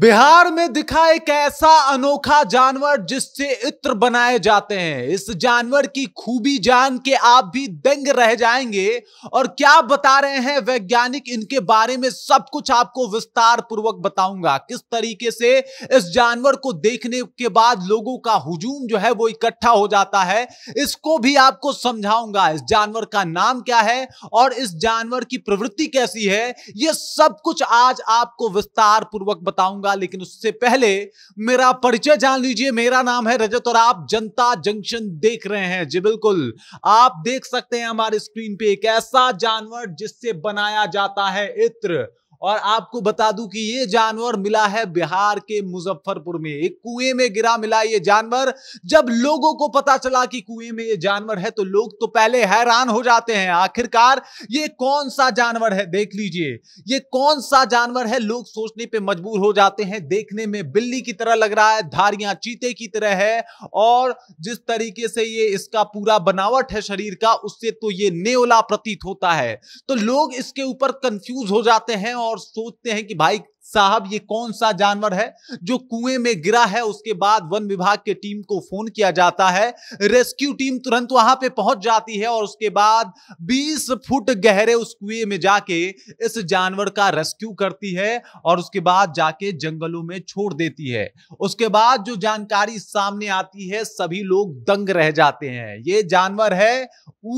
बिहार में दिखा एक ऐसा अनोखा जानवर जिससे इत्र बनाए जाते हैं इस जानवर की खूबी जान के आप भी दंग रह जाएंगे और क्या बता रहे हैं वैज्ञानिक इनके बारे में सब कुछ आपको विस्तार पूर्वक बताऊंगा किस तरीके से इस जानवर को देखने के बाद लोगों का हुजूम जो है वो इकट्ठा हो जाता है इसको भी आपको समझाऊंगा इस जानवर का नाम क्या है और इस जानवर की प्रवृत्ति कैसी है ये सब कुछ आज आपको विस्तार पूर्वक बताऊंगा करूंगा लेकिन उससे पहले मेरा परिचय जान लीजिए मेरा नाम है रजत और आप जनता जंक्शन देख रहे हैं जी बिल्कुल आप देख सकते हैं हमारे स्क्रीन पे एक ऐसा जानवर जिससे बनाया जाता है इत्र और आपको बता दूं कि ये जानवर मिला है बिहार के मुजफ्फरपुर में एक कुएं में गिरा मिला ये जानवर जब लोगों को पता चला कि कुएं में ये जानवर है तो लोग तो पहले हैरान हो जाते हैं आखिरकार ये कौन सा जानवर है देख लीजिए ये कौन सा जानवर है लोग सोचने पर मजबूर हो जाते हैं देखने में बिल्ली की तरह लग रहा है धारियां चीते की तरह है और जिस तरीके से ये इसका पूरा बनावट है शरीर का उससे तो ये नेवला प्रतीत होता है तो लोग इसके ऊपर कंफ्यूज हो जाते हैं और और सोचते हैं कि भाई साहब ये कौन सा जानवर है जो कुएं में गिरा है उसके बाद वन विभाग के टीम को फोन किया जाता है रेस्क्यू टीम तुरंत वहां पे पहुंच जाती है और उसके बाद 20 फुट गहरे उस कुएं में जाके इस जानवर का रेस्क्यू करती है और उसके बाद जाके जंगलों में छोड़ देती है उसके बाद जो जानकारी सामने आती है सभी लोग दंग रह जाते हैं ये जानवर है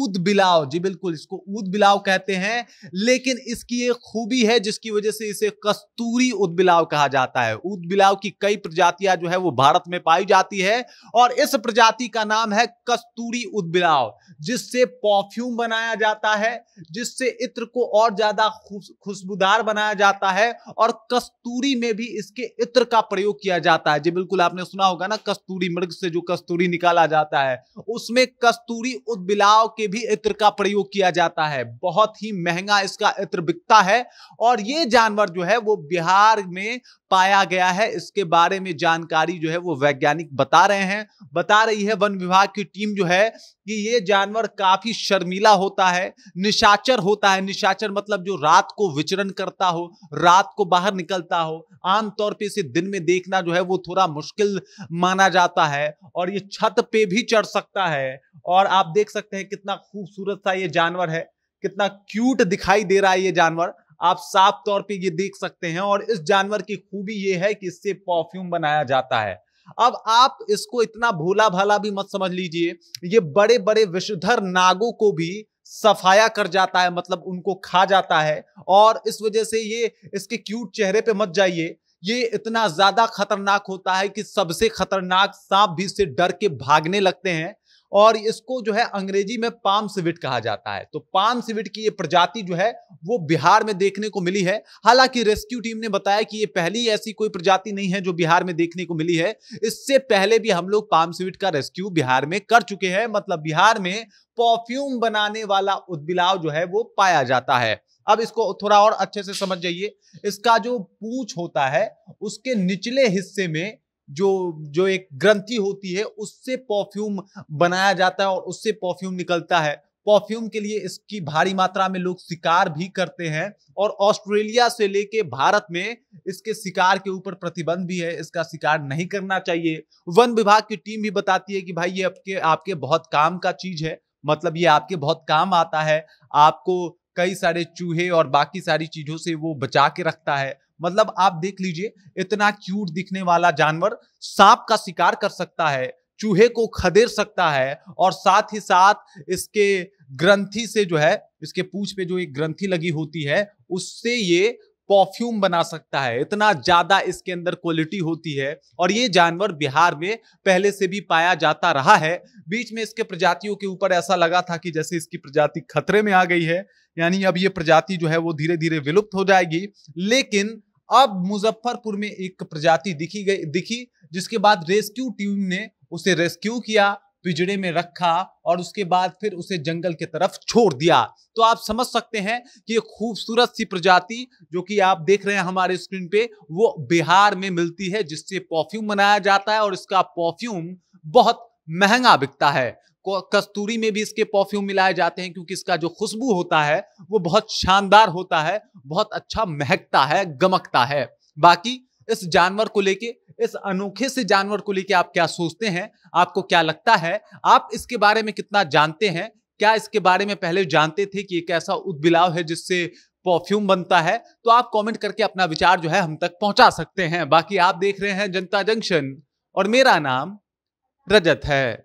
ऊद बिलाव जी बिल्कुल इसको ऊद बिलाव कहते हैं लेकिन इसकी एक खूबी है जिसकी वजह से इसे कस्तूरी जंगली उदबिलाव कहा जाता है उदबिलाव की कई प्रजातियां जो है वो भारत में पाई जाती है और इस प्रजाति का नाम है कस्तूरी उदबिलाव जिससे परफ्यूम बनाया जाता है जिससे इत्र को और ज्यादा खुशबूदार बनाया जाता है और कस्तूरी में भी इसके इत्र का प्रयोग किया जाता है जी बिल्कुल आपने सुना होगा ना कस्तूरी मृग से जो कस्तूरी निकाला जाता है उसमें कस्तूरी उदबिलाव के भी इत्र का प्रयोग किया जाता है बहुत ही महंगा इसका इत्र बिकता है और ये जानवर जो है वो बिहार बिहार में पाया गया है इसके बारे में जानकारी जो है वो वैज्ञानिक बता रहे हैं बता रही है वन विभाग की टीम जो है कि ये जानवर काफी शर्मीला होता है निशाचर होता है निशाचर मतलब जो रात को विचरण करता हो रात को बाहर निकलता हो आमतौर पे इसे दिन में देखना जो है वो थोड़ा मुश्किल माना जाता है और ये छत पे भी चढ़ सकता है और आप देख सकते हैं कितना खूबसूरत सा ये जानवर है कितना क्यूट दिखाई दे रहा है ये जानवर आप साफ तौर पे ये देख सकते हैं और इस जानवर की खूबी ये है कि इससे परफ्यूम बनाया जाता है अब आप इसको इतना भोला भाला भी मत समझ लीजिए ये बड़े बड़े विषधर नागों को भी सफाया कर जाता है मतलब उनको खा जाता है और इस वजह से ये इसके क्यूट चेहरे पे मत जाइए ये इतना ज्यादा खतरनाक होता है कि सबसे खतरनाक सांप भी इससे डर के भागने लगते हैं और इसको जो है अंग्रेजी में पाम सिविट कहा जाता है तो पाम सिविट की ये प्रजाति जो है वो बिहार में देखने को मिली है हालांकि रेस्क्यू टीम ने बताया कि ये पहली ऐसी कोई प्रजाति नहीं है जो बिहार में देखने को मिली है इससे पहले भी हम लोग पाम सिविट का रेस्क्यू बिहार में कर चुके हैं मतलब बिहार में परफ्यूम बनाने वाला उदबिलाव जो है वो पाया जाता है अब इसको थोड़ा और अच्छे से समझ जाइए इसका जो पूछ होता है उसके निचले हिस्से में जो जो एक ग्रंथि होती है उससे परफ्यूम बनाया जाता है और उससे परफ्यूम निकलता है परफ्यूम के लिए इसकी भारी मात्रा में लोग शिकार भी करते हैं और ऑस्ट्रेलिया से लेके भारत में इसके शिकार के ऊपर प्रतिबंध भी है इसका शिकार नहीं करना चाहिए वन विभाग की टीम भी बताती है कि भाई ये आपके आपके बहुत काम का चीज है मतलब ये आपके बहुत काम आता है आपको कई सारे चूहे और बाकी सारी चीजों से वो बचा के रखता है मतलब आप देख लीजिए इतना क्यूट दिखने वाला जानवर सांप का शिकार कर सकता है चूहे को खदेर सकता है और साथ ही साथ इसके ग्रंथि से जो है इसके पूछ पे जो एक ग्रंथि लगी होती है उससे ये परफ्यूम बना सकता है इतना ज्यादा इसके अंदर क्वालिटी होती है और ये जानवर बिहार में पहले से भी पाया जाता रहा है बीच में इसके प्रजातियों के ऊपर ऐसा लगा था कि जैसे इसकी प्रजाति खतरे में आ गई है यानी अब ये प्रजाति जो है वो धीरे धीरे विलुप्त हो जाएगी लेकिन अब मुजफ्फरपुर में एक प्रजाति दिखी गई दिखी जिसके बाद रेस्क्यू टीम ने उसे रेस्क्यू किया पिजड़े में रखा और उसके बाद फिर उसे जंगल के तरफ छोड़ दिया तो आप समझ सकते हैं कि एक खूबसूरत सी प्रजाति जो कि आप देख रहे हैं हमारे स्क्रीन पे वो बिहार में मिलती है जिससे परफ्यूम बनाया जाता है और इसका परफ्यूम बहुत महंगा बिकता है कस्तूरी में भी इसके परफ्यूम मिलाए जाते हैं क्योंकि इसका जो खुशबू होता है वो बहुत शानदार होता है बहुत अच्छा महकता है गमकता है बाकी इस जानवर को लेके इस अनोखे से जानवर को लेके आप क्या सोचते हैं आपको क्या लगता है आप इसके बारे में कितना जानते हैं क्या इसके बारे में पहले जानते थे कि एक ऐसा उदबिलाव है जिससे परफ्यूम बनता है तो आप कमेंट करके अपना विचार जो है हम तक पहुंचा सकते हैं बाकी आप देख रहे हैं जनता जंक्शन और मेरा नाम रजत है